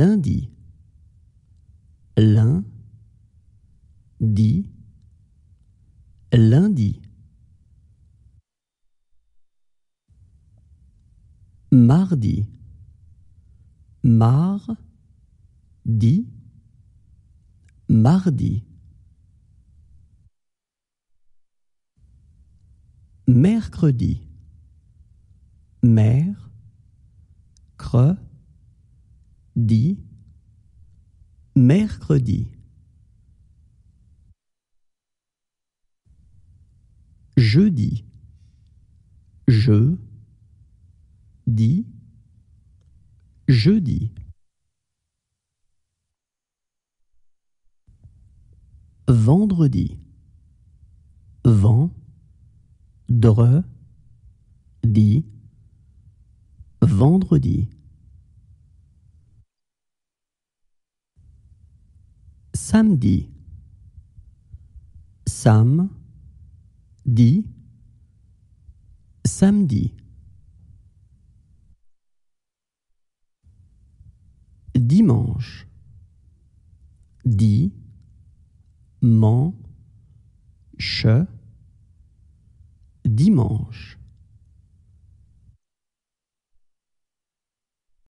lundi, lundi, lundi. lundi. mardi, mar, di, mardi. Mercredi, mer, cre, dit mercredi. Jeudi. Je dis jeudi. Vendredi. Vendredi. Vendredi. samedi. Sam, dit, samedi. Dimanche, di, man, che, dimanche.